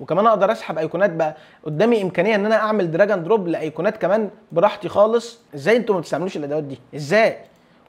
وكمان اقدر اسحب ايقونات بقى قدامي امكانيه ان انا اعمل دراج اند دروب لايقونات كمان براحتي خالص ازاي انتوا ما بتستعملوش الادوات دي ازاي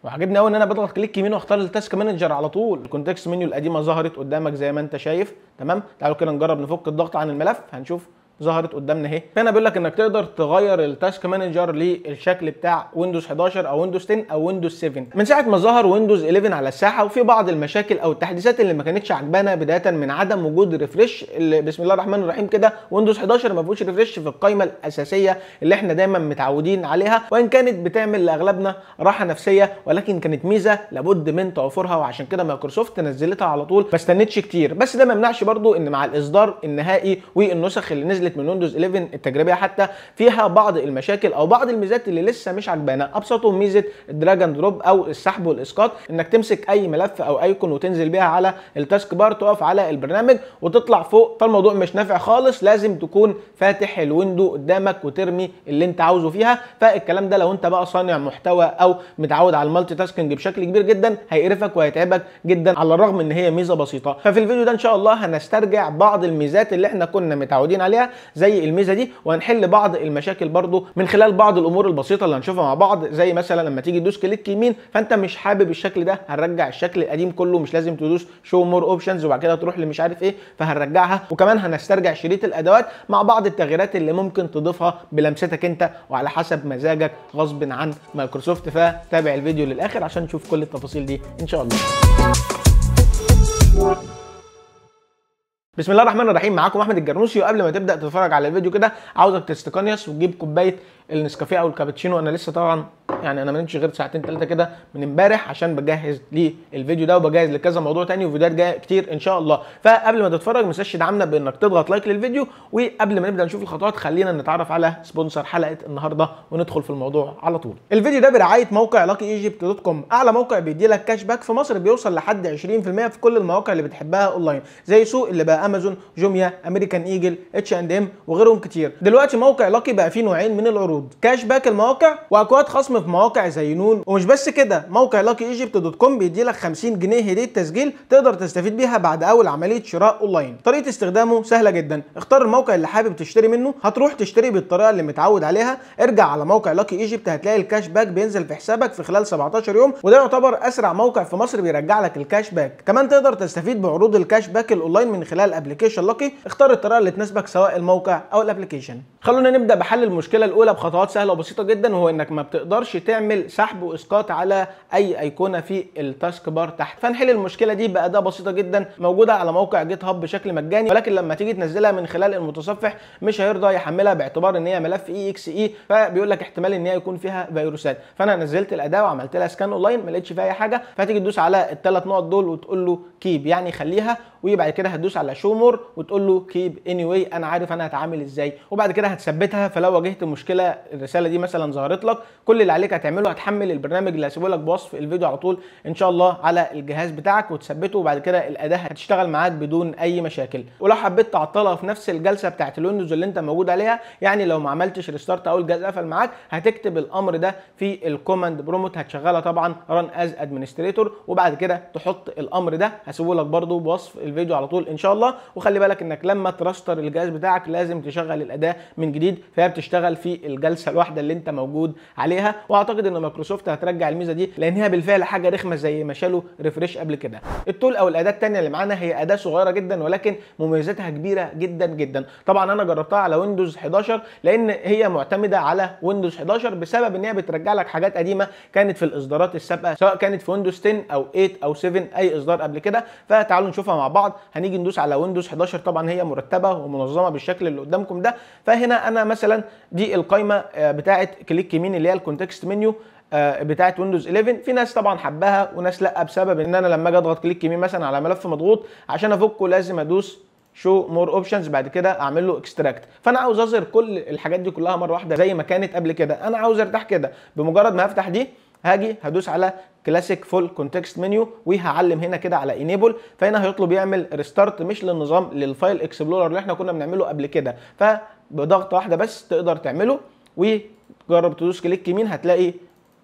وعجبني قوي ان انا بضغط كليك يمين واختار التاسك مانجر على طول الكونتكست منيو القديمه ظهرت قدامك زي ما انت شايف تمام تعالوا كده نجرب نفك الضغط عن الملف هنشوف ظهرت قدامنا اهي هنا بيقول لك انك تقدر تغير التاسك مانجر للشكل بتاع ويندوز 11 او ويندوز 10 او ويندوز 7 من ساعه ما ظهر ويندوز 11 على الساحه وفي بعض المشاكل او التحديثات اللي ما كانتش عجبانا بدايه من عدم وجود ريفرش اللي بسم الله الرحمن الرحيم كده ويندوز 11 ما فيهوش ريفرش في القائمه الاساسيه اللي احنا دايما متعودين عليها وان كانت بتعمل لاغلبنا راحه نفسيه ولكن كانت ميزه لابد من توفرها وعشان كده مايكروسوفت نزلتها على طول ما استنتش كتير بس ده ما يمنعش برضو ان مع الاصدار النهائي والنسخ اللي نزل نزلت من ويندوز 11 التجريبيه حتى فيها بعض المشاكل او بعض الميزات اللي لسه مش عجبانا ابسطه ميزه الدراج اند دروب او السحب والاسقاط انك تمسك اي ملف او ايكون وتنزل بيها على التاسك بار تقف على البرنامج وتطلع فوق فالموضوع مش نافع خالص لازم تكون فاتح الويندو قدامك وترمي اللي انت عاوزه فيها فالكلام ده لو انت بقى صانع محتوى او متعود على المالتي تاسكينج بشكل كبير جدا هيقرفك وهيتعبك جدا على الرغم ان هي ميزه بسيطه ففي الفيديو ده ان شاء الله هنسترجع بعض الميزات اللي احنا كنا متعودين عليها زي الميزه دي وهنحل بعض المشاكل برضو من خلال بعض الامور البسيطه اللي هنشوفها مع بعض زي مثلا لما تيجي تدوس كليك يمين فانت مش حابب الشكل ده هنرجع الشكل القديم كله مش لازم تدوس شو مور اوبشنز وبعد كده تروح لمش عارف ايه فهنرجعها وكمان هنسترجع شريط الادوات مع بعض التغييرات اللي ممكن تضيفها بلمستك انت وعلى حسب مزاجك غصب عن مايكروسوفت فتابع الفيديو للاخر عشان تشوف كل التفاصيل دي ان شاء الله بسم الله الرحمن الرحيم معاكم احمد الجرنوسي وقبل ما تبدا تتفرج على الفيديو كده عاوزك تستقنيس وتجيب كوبايه النسكافيه او الكابتشينو انا لسه طبعا يعني انا ما نمتش غير ساعتين ثلاثه كده من امبارح عشان بجهز للفيديو ده وبجهز لكذا موضوع ثاني وفيديوهات جايه كتير ان شاء الله فقبل ما تتفرج ما تنساش تدعمنا بانك تضغط لايك للفيديو وقبل ما نبدا نشوف الخطوات خلينا نتعرف على سبونسر حلقه النهارده وندخل في الموضوع على طول الفيديو ده برعايه موقع لاكي ايجيبت دوت كوم اعلى موقع بيدي لك كاش باك في مصر بيوصل لحد 20% في كل المواقع اللي بتحبها اونلاين زي سوق اللي بقى امازون جوميا امريكان ايجل اتش اند ام وغيرهم كتير دلوقتي موقع لاكي بقى فيه نوعين من العروض عروض كاش باك المواقع واكواد خصم في مواقع زي نون ومش بس كده موقع لاكي ايجيبت دوت كوم بيديلك 50 جنيه هديه تسجيل تقدر تستفيد بيها بعد اول عمليه شراء اونلاين طريقه استخدامه سهله جدا اختار الموقع اللي حابب تشتري منه هتروح تشتري بالطريقه اللي متعود عليها ارجع على موقع لاكي ايجيبت هتلاقي الكاش باك بينزل في حسابك في خلال 17 يوم وده يعتبر اسرع موقع في مصر بيرجع لك الكاش باك كمان تقدر تستفيد بعروض الكاش باك الاونلاين من خلال ابلكيشن لاكي اختار الطريقه اللي تناسبك سواء الموقع او الابلكيشن خلونا نبدا بحل المشكله الاولى خطوات سهله وبسيطه جدا وهو انك ما بتقدرش تعمل سحب واسقاط على اي ايقونه في التاسك بار تحت فنحل المشكله دي باداه بسيطه جدا موجوده على موقع جيت هاب بشكل مجاني ولكن لما تيجي تنزلها من خلال المتصفح مش هيرضى يحملها باعتبار ان هي ملف اي اكس اي فبيقول لك احتمال ان هي يكون فيها فيروسات فانا نزلت الاداه وعملت لها سكان اونلاين ما لقيتش فيها اي حاجه فتيجي تدوس على الثلاث نقط دول وتقول له كيب يعني خليها وبعد كده هتدوس على شو مور وتقول له كيب اني واي انا عارف انا هتعامل ازاي وبعد كده هتثبتها فلو واجهت مشكله الرساله دي مثلا ظهرت لك كل اللي عليك هتعمله هتحمل البرنامج اللي هسيبه لك بوصف الفيديو على طول ان شاء الله على الجهاز بتاعك وتثبته وبعد كده الاداه هتشتغل معاك بدون اي مشاكل ولو حبيت تعطلها في نفس الجلسه بتاعت الويندوز اللي انت موجود عليها يعني لو ما عملتش ريستارت او الجهاز قفل معاك هتكتب الامر ده في الكوماند برومت هتشغلها طبعا ران از ادمنستريتور وبعد كده تحط الامر ده هسيبه لك برده بوصف الفيديو على طول ان شاء الله وخلي بالك انك لما تراستر الجهاز بتاعك لازم تشغل الاداه من جديد فهي بتشتغل في الجهاز الجلسه الواحده اللي انت موجود عليها واعتقد ان مايكروسوفت هترجع الميزه دي لان هي بالفعل حاجه رخمه زي ما شالوا ريفريش قبل كده التول او الاداه الثانيه اللي معانا هي اداه صغيره جدا ولكن مميزاتها كبيره جدا جدا طبعا انا جربتها على ويندوز 11 لان هي معتمده على ويندوز 11 بسبب ان هي بترجع لك حاجات قديمه كانت في الاصدارات السابقه سواء كانت في ويندوز 10 او 8 او 7 اي اصدار قبل كده فتعالوا نشوفها مع بعض هنيجي ندوس على ويندوز 11 طبعا هي مرتبه ومنظمه بالشكل اللي قدامكم ده فهنا انا مثلا دي القائمه الخدمه آه، بتاعه كليك يمين اللي هي الكونتكست منيو بتاعه ويندوز 11 في ناس طبعا حباها وناس لا بسبب ان انا لما اجي اضغط كليك يمين مثلا على ملف مضغوط عشان افكه لازم ادوس شو مور اوبشنز بعد كده اعمل له اكستراكت فانا عاوز اظهر كل الحاجات دي كلها مره واحده زي ما كانت قبل كده انا عاوز ارتاح كده بمجرد ما افتح دي هاجي هدوس على كلاسيك فول كونتكست منيو وهعلم هنا كده على انيبل فهنا هيطلب يعمل ريستارت مش للنظام للفايل اكسبلورر اللي احنا كنا بنعمله قبل كده فبضغطه واحده بس تقدر تعمله وجرب تدوس كليك يمين هتلاقي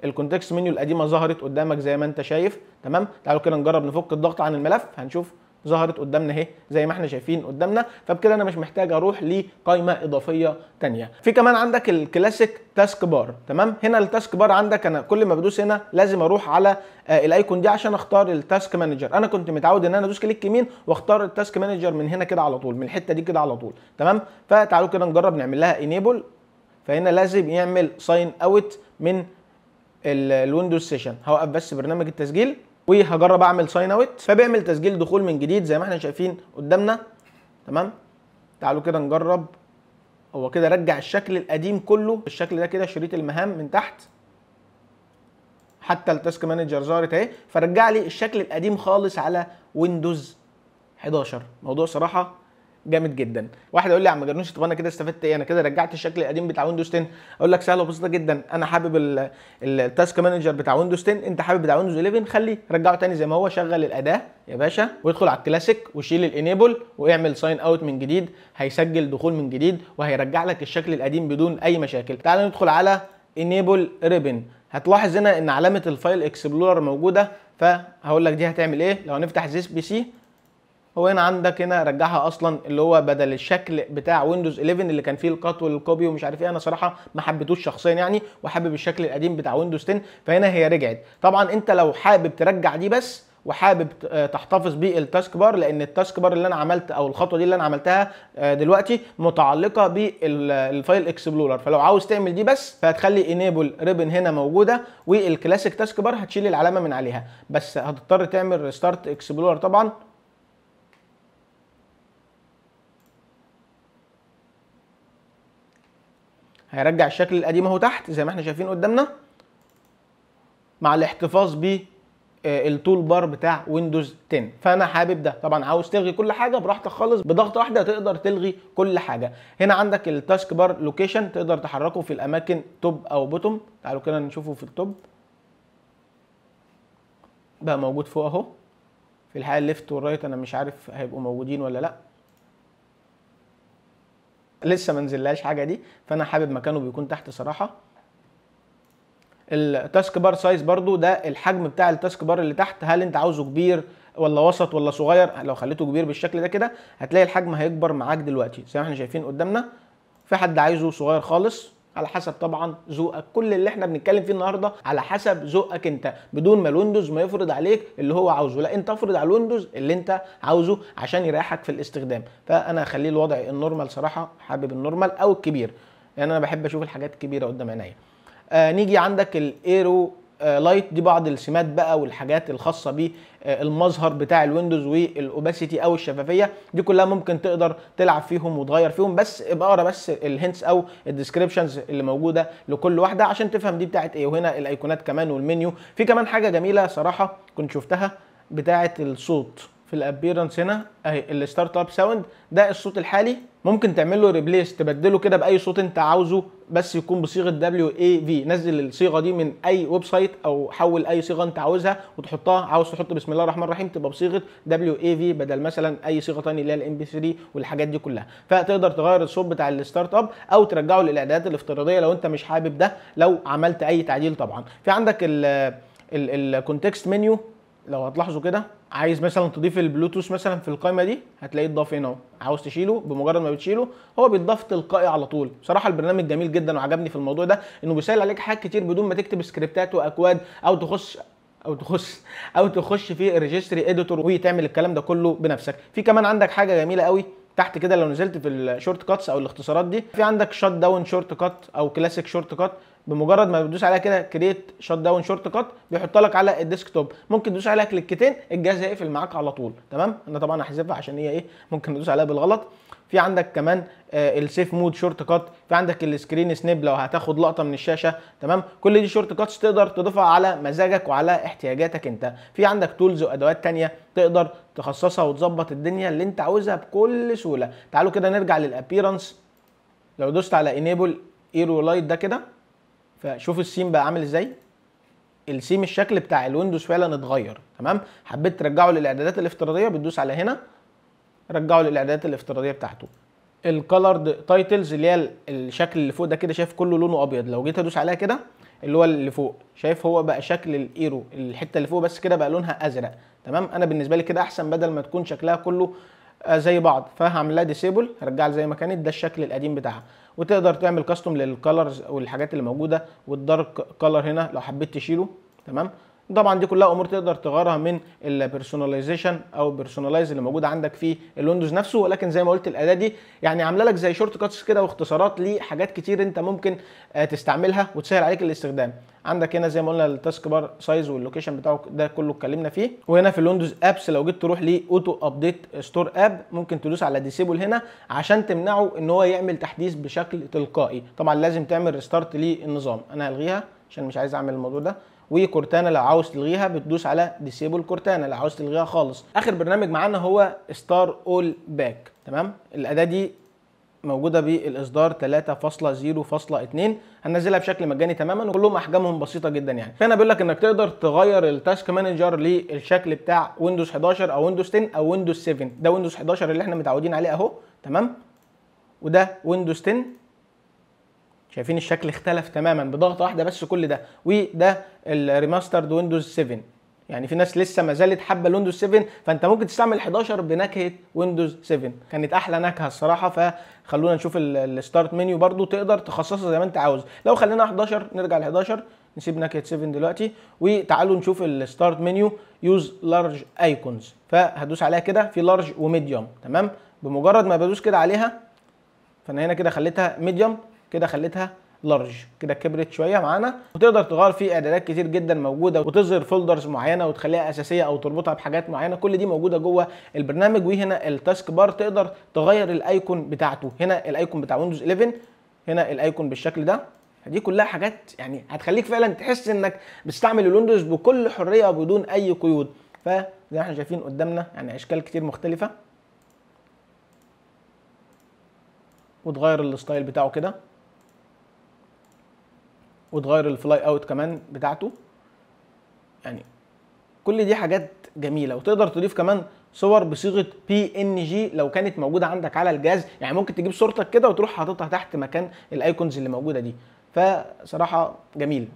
الكونتكست منيو القديمه ظهرت قدامك زي ما انت شايف تمام تعالوا كده نجرب نفك الضغط عن الملف هنشوف ظهرت قدامنا اهي زي ما احنا شايفين قدامنا فبكده انا مش محتاج اروح لقائمه اضافيه ثانيه في كمان عندك الكلاسيك تاسك بار تمام هنا التاسك بار عندك انا كل ما بدوس هنا لازم اروح على آه، الايكون دي عشان اختار التاسك مانجر انا كنت متعود ان انا ادوس كليك يمين واختار التاسك مانجر من هنا كده على طول من الحته دي كده على طول تمام فتعالوا كده نجرب نعمل لها انيبل فهنا لازم يعمل ساين اوت من الويندوز سيشن هوقف بس برنامج التسجيل وهجرب اعمل ساين اوت فبيعمل تسجيل دخول من جديد زي ما احنا شايفين قدامنا تمام تعالوا كده نجرب هو كده رجع الشكل القديم كله بالشكل ده كده شريط المهام من تحت حتى التاسك مانجر ظهرت اهي فرجع لي الشكل القديم خالص على ويندوز 11 موضوع صراحه جامد جدا واحد يقول لي يا عم جرنوش طب انا كده استفدت ايه انا كده رجعت الشكل القديم بتاع ويندوز 10 اقول لك سهله وبسيطه جدا انا حابب التاسك مانجر بتاع ويندوز 10 انت حابب بتاع ويندوز 11 خليه رجعه تاني زي ما هو شغل الاداه يا باشا وادخل على الكلاسيك وشيل الانيبل واعمل ساين اوت من جديد هيسجل دخول من جديد وهيرجع لك الشكل القديم بدون اي مشاكل تعال ندخل على انيبل ريبن هتلاحظ هنا ان علامه الفايل اكسبلورر موجوده فهقول لك دي هتعمل ايه لو هنفتح زيس بي سي هو هنا عندك هنا رجعها اصلا اللي هو بدل الشكل بتاع ويندوز 11 اللي كان فيه القط والكوبي ومش عارف ايه انا صراحه ما حبيتهوش شخصيا يعني وحابب الشكل القديم بتاع ويندوز 10 فهنا هي رجعت طبعا انت لو حابب ترجع دي بس وحابب آه، تحتفظ بالتاسك بار لان التاسك بار اللي انا عملت او الخطوه دي اللي انا عملتها آه، دلوقتي متعلقه بالفايل اكسبلورر فلو عاوز تعمل دي بس فهتخلي انيبل ريبن هنا موجوده والكلاسيك تاسك بار هتشيل العلامه من عليها بس هتضطر تعمل ريستارت اكسبلورر طبعا هيرجع الشكل القديم اهو تحت زي ما احنا شايفين قدامنا مع الاحتفاظ ب آه، التول بار بتاع ويندوز 10 فانا حابب ده طبعا عاوز تلغي كل حاجه براحتك خالص بضغطه واحده تقدر تلغي كل حاجه هنا عندك التاسك بار لوكيشن تقدر تحركه في الاماكن توب او بوتوم تعالوا كده نشوفه في التوب بقى موجود فوق اهو في الحقيقه الليفت والرايت انا مش عارف هيبقوا موجودين ولا لا لسه ما نزلهاش حاجه دي فانا حابب مكانه بيكون تحت صراحه التاسك بار سايز برضو ده الحجم بتاع التاسك بار اللي تحت هل انت عاوزه كبير ولا وسط ولا صغير لو خليته كبير بالشكل ده كده هتلاقي الحجم هيكبر معاك دلوقتي زي ما احنا شايفين قدامنا في حد عايزه صغير خالص على حسب طبعا ذوقك كل اللي احنا بنتكلم فيه النهارده على حسب ذوقك انت بدون ما الويندوز ما يفرض عليك اللي هو عاوزه لا انت افرض على الويندوز اللي انت عاوزه عشان يريحك في الاستخدام فانا اخليه الوضع النورمال صراحه حابب النورمال او الكبير لان يعني انا بحب اشوف الحاجات الكبيره قدام عينيا آه نيجي عندك الايرو لايت آه، دي بعض السمات بقى والحاجات الخاصه بالمظهر آه، بتاع الويندوز والاوباسيتي او الشفافيه دي كلها ممكن تقدر تلعب فيهم وتغير فيهم بس اقرا بس الهنتس او الديسكريبشنز اللي موجوده لكل واحده عشان تفهم دي بتاعت ايه وهنا الايقونات كمان والمنيو في كمان حاجه جميله صراحه كنت شفتها بتاعت الصوت في الابيرنس هنا اهي الستارت اب ساوند ده الصوت الحالي ممكن تعمل له ريبليس تبدله كده باي صوت انت عاوزه بس يكون بصيغه دبليو اي في نزل الصيغه دي من اي ويب سايت او حول اي صيغه انت عاوزها وتحطها عاوز تحط بسم الله الرحمن الرحيم تبقى بصيغه دبليو اي في بدل مثلا اي صيغه ثانيه اللي هي الام بي 3 والحاجات دي كلها فتقدر تغير الصوت بتاع الستارت اب او ترجعه للاعدادات الافتراضيه لو انت مش حابب ده لو عملت اي تعديل طبعا في عندك الكونتكست منيو لو هتلاحظوا كده عايز مثلا تضيف البلوتوث مثلا في القائمه دي هتلاقيه اتضاف هنا اهو عاوز تشيله بمجرد ما بتشيله هو بيتضاف تلقائي على طول بصراحه البرنامج جميل جدا وعجبني في الموضوع ده انه بيسهل عليك حاجات كتير بدون ما تكتب سكريبتات واكواد او تخش او تخش او تخش في ريجستري اديتور وتعمل الكلام ده كله بنفسك في كمان عندك حاجه جميله قوي تحت كده لو نزلت في الشورت كاتس او الاختصارات دي في عندك شوت داون شورت كات او كلاسيك شورت كات بمجرد ما بتدوس عليها كده كريت شوت داون شورت كات بيحط لك على الديسك توب ممكن تدوس عليها كليكتين الجهاز هيقفل معاك على طول تمام انا طبعا هحذفها عشان هي ايه ممكن ندوس عليها بالغلط في عندك كمان آه السيف مود شورت كات في عندك السكرين سنيب لو هتاخد لقطه من الشاشه تمام كل دي شورت كاتس تقدر تضيفها على مزاجك وعلى احتياجاتك انت في عندك تولز وادوات تانية تقدر تخصصها وتظبط الدنيا اللي انت عاوزها بكل سهوله تعالوا كده نرجع للابيرنس لو دوست على انيبل ايرو لايت ده كده فشوف السيم بقى عامل ازاي السيم الشكل بتاع الويندوز فعلا اتغير تمام حبيت ترجعه للاعدادات الافتراضيه بتدوس على هنا رجعه للاعدادات الافتراضيه بتاعته الكالرد تايتلز اللي هي الشكل اللي فوق ده كده شايف كله لونه ابيض لو جيت ادوس عليها كده اللي هو اللي فوق شايف هو بقى شكل الايرو الحته اللي فوق بس كده بقى لونها ازرق تمام انا بالنسبه لي كده احسن بدل ما تكون شكلها كله آه، زي بعض فهعمل لها ديسيبل هرجعها زي ما كانت ده الشكل القديم بتاعها وتقدر تعمل كاستم للكالرز والحاجات اللي موجوده والدارك كالر هنا لو حبيت تشيله تمام طبعا دي كلها امور تقدر تغيرها من البيرسوناليزيشن او البيرسوناليز اللي موجود عندك في الويندوز نفسه ولكن زي ما قلت الاداه دي يعني عامله لك زي شورت كاتس كده واختصارات لحاجات كتير انت ممكن آه، تستعملها وتسهل عليك الاستخدام عندك هنا زي ما قلنا التاسك بار سايز واللوكيشن بتاعه ده كله اتكلمنا فيه وهنا في الويندوز ابس لو جيت تروح لاوتو ابديت ستور اب ممكن تدوس على ديسيبل هنا عشان تمنعه ان هو يعمل تحديث بشكل تلقائي طبعا لازم تعمل ريستارت للنظام انا هلغيها عشان مش عايز اعمل الموضوع ده وكورتانا لو عاوز تلغيها بتدوس على ديسيبل كورتانا لو عاوز تلغيها خالص اخر برنامج معانا هو ستار اول باك تمام الاداه دي موجوده بالاصدار 3.0.2 هنزلها بشكل مجاني تماما وكلهم احجامهم بسيطه جدا يعني فهنا بيقول لك انك تقدر تغير التاسك مانجر للشكل بتاع ويندوز 11 او ويندوز 10 او ويندوز 7 ده ويندوز 11 اللي احنا متعودين عليه اهو تمام وده ويندوز 10 شايفين الشكل اختلف تماما بضغطه واحده بس كل ده وده الريماسترد ويندوز 7 يعني في ناس لسه ما زالت حابه الويندوز 7 فانت ممكن تستعمل 11 بنكهه ويندوز 7 كانت احلى نكهه الصراحه فخلونا نشوف الستارت منيو برضو تقدر تخصصها زي ما انت عاوز لو خلينا 11 نرجع ل 11 نسيب نكهه 7 دلوقتي وتعالوا نشوف الستارت منيو يوز لارج ايكونز فهدوس عليها كده في لارج وميديوم تمام بمجرد ما بدوس كده عليها فانا هنا كده خليتها ميديوم كده خليتها لارج كده كبرت شويه معانا وتقدر تغير في اعدادات كتير جدا موجوده وتظهر فولدرز معينه وتخليها اساسيه او تربطها بحاجات معينه كل دي موجوده جوه البرنامج وهنا التاسك بار تقدر تغير الايكون بتاعته هنا الايكون بتاع ويندوز 11 هنا الايكون بالشكل ده دي كلها حاجات يعني هتخليك فعلا تحس انك بتستعمل الويندوز بكل حريه وبدون اي قيود فزي ما احنا شايفين قدامنا يعني اشكال كتير مختلفه وتغير الستايل بتاعه كده وتغير الفلاي اوت كمان بتاعته يعني كل دي حاجات جميله وتقدر تضيف كمان صور بصيغه بي ان جي لو كانت موجوده عندك على الجهاز يعني ممكن تجيب صورتك كده وتروح حاططها تحت مكان الايكونز اللي موجوده دي فصراحه جميل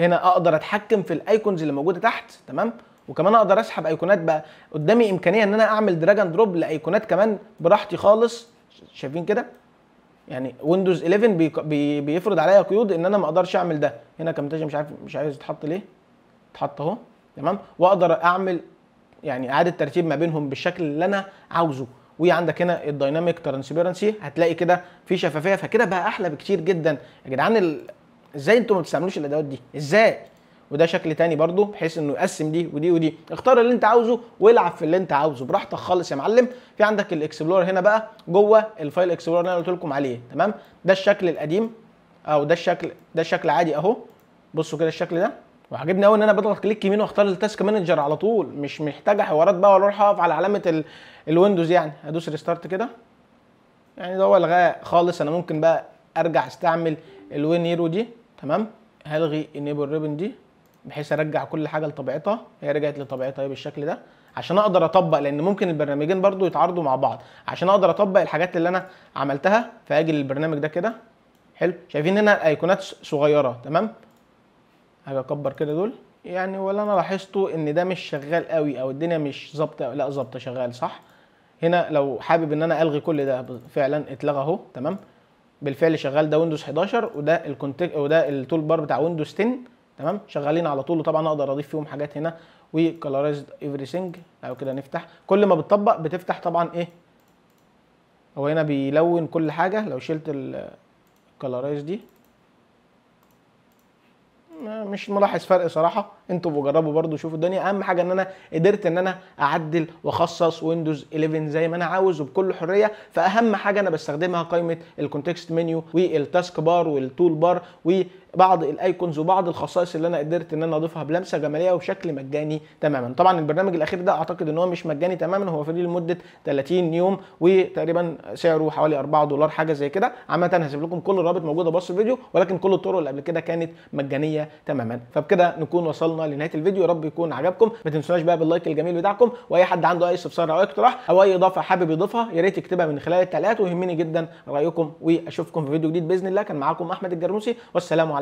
هنا اقدر اتحكم في الايكونز اللي موجوده تحت تمام وكمان اقدر اسحب ايقونات بقى قدامي امكانيه ان انا اعمل دراج اند دروب لايقونات كمان براحتي خالص شايفين كده يعني ويندوز 11 بي بي بيفرض عليا قيود ان انا ما اقدرش اعمل ده هنا كامتاشا مش عارف مش عايز يتحط ليه اتحط اهو تمام واقدر اعمل يعني اعاده ترتيب ما بينهم بالشكل اللي انا عاوزه وعندك هنا الدايناميك ترانسبيرنسي هتلاقي كده في شفافيه فكده بقى احلى بكتير جدا يا جدعان ازاي انتوا ما بتستعملوش الادوات دي ازاي وده شكل تاني برضو بحيث انه يقسم دي ودي ودي اختار اللي انت عاوزه والعب في اللي انت عاوزه براحتك خالص يا معلم في عندك الاكسبلور هنا بقى جوه الفايل اكسبلور اللي انا قلت لكم عليه تمام ده الشكل القديم او ده الشكل ده الشكل عادي اهو بصوا كده الشكل ده وعجبني قوي ان انا بضغط كليك يمين واختار التاسك مانجر على طول مش محتاجه حوارات بقى ولا اروح اقف على علامه ال... الويندوز يعني هدوس ريستارت كده يعني ده هو الغاء خالص انا ممكن بقى ارجع استعمل الوين دي تمام هلغي انيبل ريبن دي بحيث ارجع كل حاجه لطبيعتها هي رجعت لطبيعتها بالشكل ده عشان اقدر اطبق لان ممكن البرنامجين برضو يتعارضوا مع بعض عشان اقدر اطبق الحاجات اللي انا عملتها فاجي للبرنامج ده كده حلو شايفين هنا ايقونات صغيره تمام هاجي اكبر كده دول يعني ولا انا لاحظته ان ده مش شغال قوي او الدنيا مش ظابطه لا ظابطه شغال صح هنا لو حابب ان انا الغي كل ده فعلا اتلغى اهو تمام بالفعل شغال ده ويندوز 11 وده الكونتك وده التول بار بتاع ويندوز 10 تمام شغالين على طول وطبعا اقدر اضيف فيهم حاجات هنا وكلارايزد ايفريثينج لو كده نفتح كل ما بتطبق بتفتح طبعا ايه هو هنا بيلون كل حاجه لو شلت الكلارايز دي مش ملاحظ فرق صراحه انتوا بجربوا برضو شوفوا الدنيا اهم حاجه ان انا قدرت ان انا اعدل واخصص ويندوز 11 زي ما انا عاوز وبكل حريه فاهم حاجه انا بستخدمها قائمه الكونتكست منيو والتاسك بار والتول بار و بعض الايكونز وبعض الخصائص اللي انا قدرت ان انا اضيفها بلمسه جماليه وبشكل مجاني تماما طبعا البرنامج الاخير ده اعتقد ان هو مش مجاني تماما هو فري لمده 30 يوم وتقريبا سعره حوالي 4 دولار حاجه زي كده عامه هسيب لكم كل الرابط موجوده بص الفيديو ولكن كل الطرق اللي قبل كده كانت مجانيه تماما فبكده نكون وصلنا لنهايه الفيديو يا رب يكون عجبكم ما تنسوناش بقى باللايك الجميل بتاعكم واي حد عنده اي استفسار او اقتراح او اي اضافه حابب يضيفها يا ريت يكتبها من خلال التعليقات ويهمني جدا رايكم واشوفكم في فيديو جديد باذن الله كان معاكم احمد الجرموسي والسلام عليكم